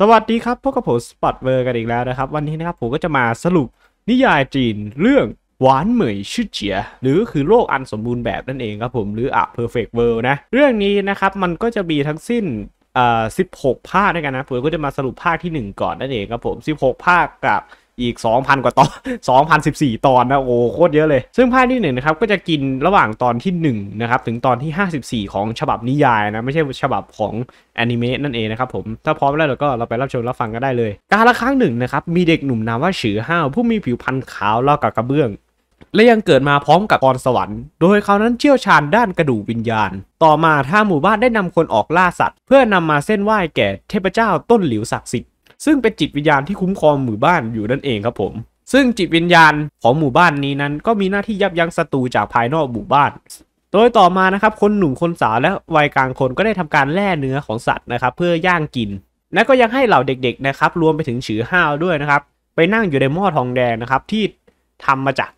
สวัสดีครับพบกับผมสปอตเวอร์กันอีกแล้วนะครับ วันนี้นะครับผมก็จะมาสรุปนิยายจีนเรื่องหวานเหมยชื่อเจีย หรือคือโลกอันสมบูรณ์แบบนั่นเองครับผมหรืออะเพอร์เฟกต์เ o r ร์นะ เรื่องนี้นะครับมันก็จะมีทั้งสิ้นอ่าสิบหกภาคด้วยกันนะ ผมก็จะมาสรุปภาคที่ 1 ก่อนนั่นเองครับผม 16 ภาคกับอีก 2,000 กว่าตอน2,014 ตอนนะโอ้โคตรเยอะเลย ซึ่งภาคที่1นะครับก็จะกินระหว่างตอนที่1นะครับถึงตอนที่ 54 ของฉบับนิยายนะไม่ใช่ฉบับของแอนิเมตนั่นเองนะครับผมถ้าพร้อมแล้วเราก็เราไปรับชม รับฟังกันได้เลย การละครั้งหนึ่งนะครับมีเด็กหนุ่มนามว่า ฉือห้าว ผู้มีผิวพรรณขาวเล่ากับกระเบื้อง และยังเกิดมาพร้อมกับกรสวรรค์โดยเขานั้นเชี่ยวชาญด้านกระดูกวิญญาณ ต่อมาถ้าหมู่บ้านได้นำคนออกล่าสัตว์ เพื่อนำมาเส้นไหว้แก่เทพเจ้าต้นหลิวศักดิ์สิทธิซึ่งเป็นจิตวิญญาณที่คุ้มครองหมู่บ้านอยู่นั่นเองครับผม ซึ่งจิตวิญญาณของหมู่บ้านนี้นั้นก็มีหน้าที่ยับยั้งศัตรูจากภายนอกหมู่บ้าน โดยต่อมานะครับ คนหนุ่มคนสาวและวัยกลางคนก็ได้ทำการแล่เนื้อของสัตว์นะครับ เพื่อย่างกิน และก็ยังให้เหล่าเด็กๆนะครับ รวมไปถึงฉือห้าวด้วยนะครับ ไปนั่งอยู่ในหม้อทองแดงนะครับ ที่ทำมาจาก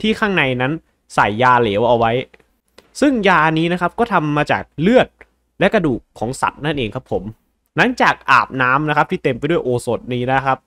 ที่ข้างในนั้นใส่ยาเหลวเอาไว้ ซึ่งยานี้นะครับก็ทำมาจากเลือด และกระดูกของสัตว์นั่นเองครับผมหลังจากอาบน้ำนะครับที่เต็มไปด้วยโอสถนี้นะครับ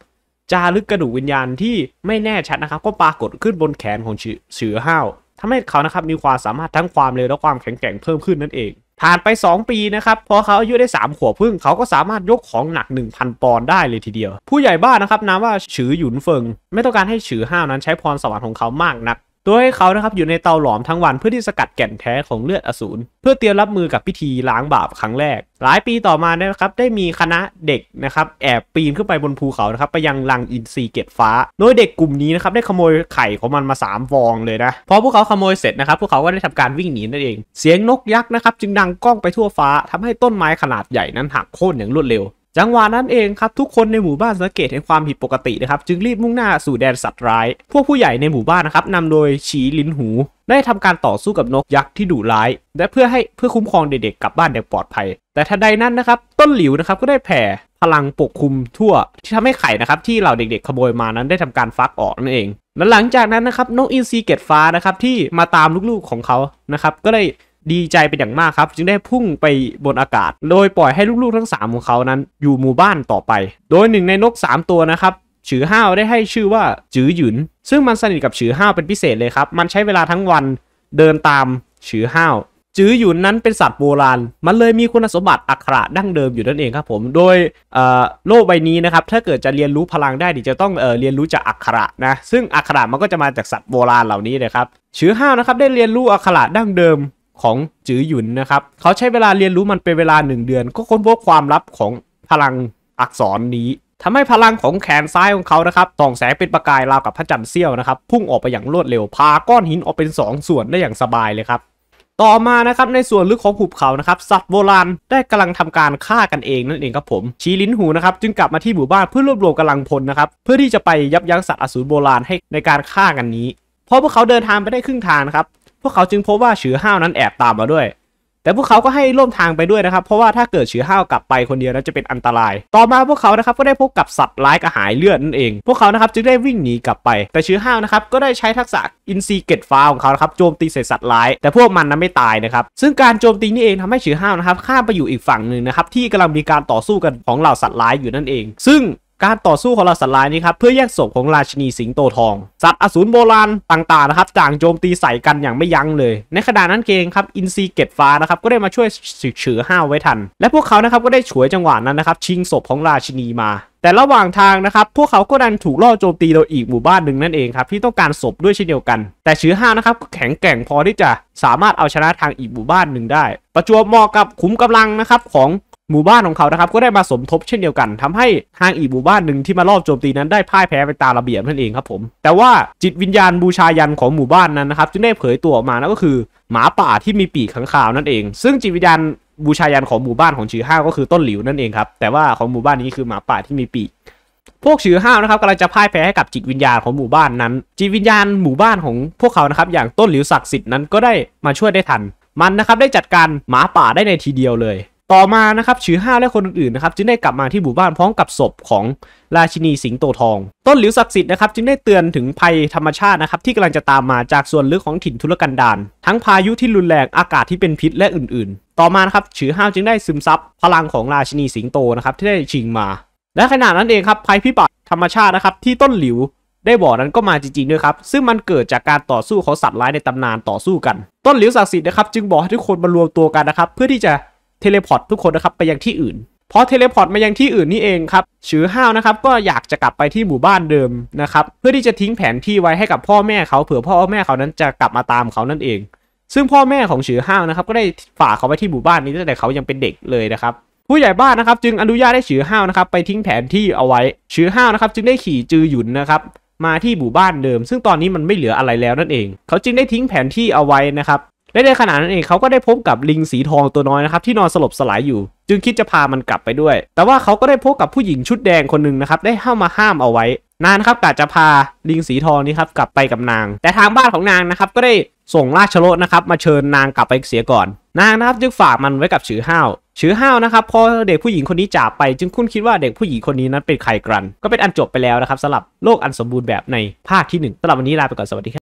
จารึกกระดูกวิญญาณที่ไม่แน่ชัดนะครับ ก็ปรากฏขึ้นบนแขนของเสือห้าวทำให้เขานะครับมีความสามารถทั้งความเร็วและความแข็งแกร่งเพิ่มขึ้นนั่นเอง ผ่านไป 2 ปีนะครับพอเขาอายุได้ 3 ขวบพึ่ง เขาก็สามารถยกของหนัก 1,000 ปอนด์ได้เลยทีเดียว ผู้ใหญ่บ้านนะครับนามว่าฉือหยุนเฟิง ไม่ต้องการให้ฉือห้าวนั้นใช้พรสวรรค์ของเขามากนักตัวให้เขานะครับอยู่ในเตาหลอมทั้งวันเพื่อที่สกัดแก่นแท้ของเลือดอสูรเพื่อเตรียมรับมือกับพิธีล้างบาปครั้งแรก หลายปีต่อมานะครับได้มีคณะเด็กนะครับแอบปีนขึ้นไปบนภูเขานะครับไปยังลังอินทรีเกตฟ้า โดยเด็กกลุ่มนี้นะครับได้ขโมยไข่ของมันมา3ฟองเลยนะ พอพวกเขาขโมยเสร็จนะครับพวกเขาก็ได้ทำการวิ่งหนีนั่นเอง เสียงนกยักษ์นะครับ จึงดังก้องไปทั่วฟ้าทำให้ต้นไม้ขนาดใหญ่นั้นหักโค่นอย่างรวดเร็วจังหวะนั้นเองครับทุกคนในหมู่บ้านสังเกตเห็นความผิดปกตินะครับจึงรีบมุ่งหน้าสู่แดนสัตว์ร้ายพวกผู้ใหญ่ในหมู่บ้านนะครับนำโดยฉีลินหูได้ทำการต่อสู้กับนกยักษ์ที่ดุร้ายและเพื่อให้เพื่อคุ้มครองเด็กๆกลับบ้านอย่างปลอดภัย แต่ทันใดนั้นนะครับต้นหลิวนะครับก็ได้แผ่พลังปกคลุมทั่วที่ทำให้ไข่นะครับที่เหล่าเด็กๆขโมยมานั้นได้ทำการฟักออกนั่นเองและหลังจากนั้นนะครับนกอินทรีเกตฟ้านะครับที่มาตามลูกๆของเขานะครับก็ได้ดีใจเป็นอย่างมากครับจึงได้พุ่งไปบนอากาศ โดยปล่อยให้ลูกๆทั้ง3ของเขานั้นอยู่หมู่บ้านต่อไป โดยหนึ่งในนก3 ตัวนะครับฉือห้าวได้ให้ชื่อว่าจือหยุน ซึ่งมันสนิทกับฉือห้าวเป็นพิเศษเลยครับมันใช้เวลาทั้งวันเดินตามฉือห้าวจื้อหยุนนั้นเป็นสัตว์โบราณ มันเลยมีคุณสมบัติอักขระดั้งเดิมอยู่นั่นเองครับผมโดยโลกใบนี้นะครับถ้าเกิดจะเรียนรู้พลังได้ดิจะต้องเอเรียนรู้จากอักขระนะซึ่งอักขระมันก็จะมาจากสัตว์โบราณเหล่านี้นะครับฉือห้าวนะครับได้เรียนรู้อักขระดั้งเดิมของจือหยุนนะครับ เขาใช้เวลาเรียนรู้มันเป็นเวลา 1 เดือน ก็ค้นพบความลับของพลังอักษรนี้ทำให้พลังของแขนซ้ายของเขานะครับส่องแสงเป็นประกายราวกับพระจันทร์เสี้ยวนะครับพุ่งออกไปอย่างรวดเร็วพาก้อนหินออกเป็น 2 ส่วนได้อย่างสบายเลยครับต่อมานะครับในส่วนลึกของหุบเขานะครับสัตว์โบราณได้กำลังทำการฆ่ากันเองนั่นเองครับผม ชีลินหูนะครับจึงกลับมาที่หมู่บ้านเพื่อรวบรวมกำลังพลนะครับเพื่อที่จะไปยับยั้งสัตว์อสูรโบราณให้ในการฆ่ากันนี้พอพวกเขาเดินทางไปได้ครึ่งทางนะครับพวกเขาจึงพบว่าเฉือห้าวนั้นแอบตามมาด้วย แต่พวกเขาก็ให้ร่วมทางไปด้วยนะครับ เพราะว่าถ้าเกิดเฉือห้าวกลับไปคนเดียวนั้นจะเป็นอันตราย ต่อมาพวกเขานะครับก็ได้พบกับสัตว์ร้ายกระหายเลือดนั่นเอง พวกเขานะครับจึงได้วิ่งหนีกลับไป แต่เฉือห้าวนะครับก็ได้ใช้ทักษะอินซีเกตฟ้าของเขาครับโจมตีใส่สัตว์ร้าย แต่พวกมันนั้นไม่ตายนะครับ ซึ่งการโจมตีนี้เองทำให้เฉือห้าวนะครับข้ามไปอยู่อีกฝั่งหนึ่งนะครับที่กำลังมีการต่อสู้กันของเหล่าสัตว์ร้ายอยู่นั่นเอง ซึ่งการต่อสู้ของเราสัตว์ายนี้ครับเพื่อแยกศพของราชินีสิงโตทองสัตว์อสูรโบราณต่างๆนะครับต่างโจมตีใส่กันอย่างไม่ยั้งเลย ในขณะนั้นเองครับอินซีเก็บฟ้านะครับก็ได้มาช่วยฉือห้าวไว้ทัน และพวกเขานะครับก็ได้ฉวยจังหวะนั้นนะครับชิงศพของราชินีมา แต่ระหว่างทางนะครับ พวกเขาก็ดันถูกล่อโจมตีโดยอีกหมู่บ้านหนึ่งนั่นเองครับที่ต้องการศพด้วยเช่นเดียวกันแต่ฉือห้านะครับก็แข็งแกร่งพอที่จะสามารถเอาชนะทางอีกหมู่บ้านหนึ่งได้ประจวบเหมาะกับขุมกำลังนะครับของหมู่บ้านของเขานะครับก็ได้มาสมทบเช่นเดียวกันทำให้ทางอีกหมู่บ้านหนึ่งที่มารอบโจมตีนั้นได้พ่ายแพ้ไปตามระเบียบนั่นเองครับผมแต่ว่าจิตวิญญาณบูชายันของหมู่บ้านนั้นนะครับจึงได้เผยตัวออกมานั่นก็คือ หมาป่าที่มีปีกขังขาวนั่นเอง ซึ่งจิตวิญญาณบูชายันของหมู่บ้านของชื่อห้าก็คือต้นหลิวนั่นเองครับ แต่ว่าของหมู่บ้านนี้คือหมาป่าที่มีปีกพวกชื่อห้านะครับกำลังจะพ่ายแพ้ให้กับจิตวิญญาณของหมู่บ้านนั้นจิตวิญญาณหมู่บ้านของพวกเขานะครับอย่างต้นหลิวศักดิ์สิทธิ์นั้นก็ได้มาช่วยได้ทัน มันนะครับได้จัดการหมาป่าได้ในทีเดียวเลยต่อมานะครับชือห้าและคนอื่นๆนะครับจึงได้กลับมาที่หมู่บ้านพร้อมกับศพของราชินีสิงโตทอง ต้นหลิวศักดิ์สิทธิ์นะครับจึงได้เตือนถึงภัยธรรมชาตินะครับที่กำลังจะตามมาจากส่วนลึกของถิ่นทุรกันดารทั้งพายุที่รุนแรงอากาศที่เป็นพิษและอื่นๆ ต่อมานะครับชือห้าจึงได้ซึมซับพลังของราชินีสิงโตนะครับที่ได้ชิงมา และขณะนั้นเองครับภัยพิบัติธรรมชาตินะครับที่ต้นหลิวได้บอกนั้นก็มาจริงๆด้วยครับซึ่งมันเกิดจากการต่อสู้ของสัตว์ร้ายในตำนานต่อสู้กันต้นหลิวศักดิ์สิทธิ์นะครับจึงบอกให้ทุกคนมารวมตัวกันนะครับเพื่อที่จะเทเลพอร์ตทุกคนนะครับไปยังที่อื่นพราะเทเลพอร์ตมายังที่อื่นนี่เองครับชือห้าวนะครับก็อยากจะกลับไปที่หมู่บ้านเดิมนะครับเพื่อที่จะทิ้งแผนที่ไว้ให้กับพ่อแม่เขาเผื่อพ่อแม่เขานั้นจะกลับมาตามเขานั่นเอง ซึ่งพ่อแม่ของชือห้าวนะครับ ก็ได้ฝากเขาไว้ที่หมู่บ้าน นี้ตั้งแต่เขายังเป็นเด็กเลยนะครับผู้ใหญ่บ้านนะครับ จึงอนุญาตให้ชือห้าวนะครับ ไปทิ้งแผนที่เอาไว้ชือห้าวนะครับจึงได้ขี่จือหยุนนะครับมาที่หมู่บ้านเดิม ซึ่งตอนนี้มันไม่เหลืออะไรแล้วนั่นเอง เขาจึงได้ทิ้งแผนที่เอาไว้นะครับและในขณะนั้นเองเขาก็ได้พบกับลิงสีทองตัวน้อยนะครับที่นอนสลบสลายอยู่ จึงคิดจะพามันกลับไปด้วย แต่ว่าเขาก็ได้พบกับผู้หญิงชุดแดงคนหนึ่งนะครับได้เข้ามาห้ามเอาไว้ นานครับกะจะพาลิงสีทองนี้ครับกลับไปกับนาง แต่ทางบ้านของนางนะครับก็ได้ส่งราชรถนะครับมาเชิญนางกลับไปเสียก่อน นางนะครับจึงฝากมันไว้กับฉือห้าวฉือห้าวนะครับ พอเด็กผู้หญิงคนนี้จากไป จึงคุ้นคิดว่าเด็กผู้หญิงคนนี้นั้นเป็นใครกันก็เป็นอันจบไปแล้วนะครับสำหรับโลกอันสมบูรณ์แบบในภาคที่1สำหรับวันนี้ลาไปก่อนสวัสดีครับ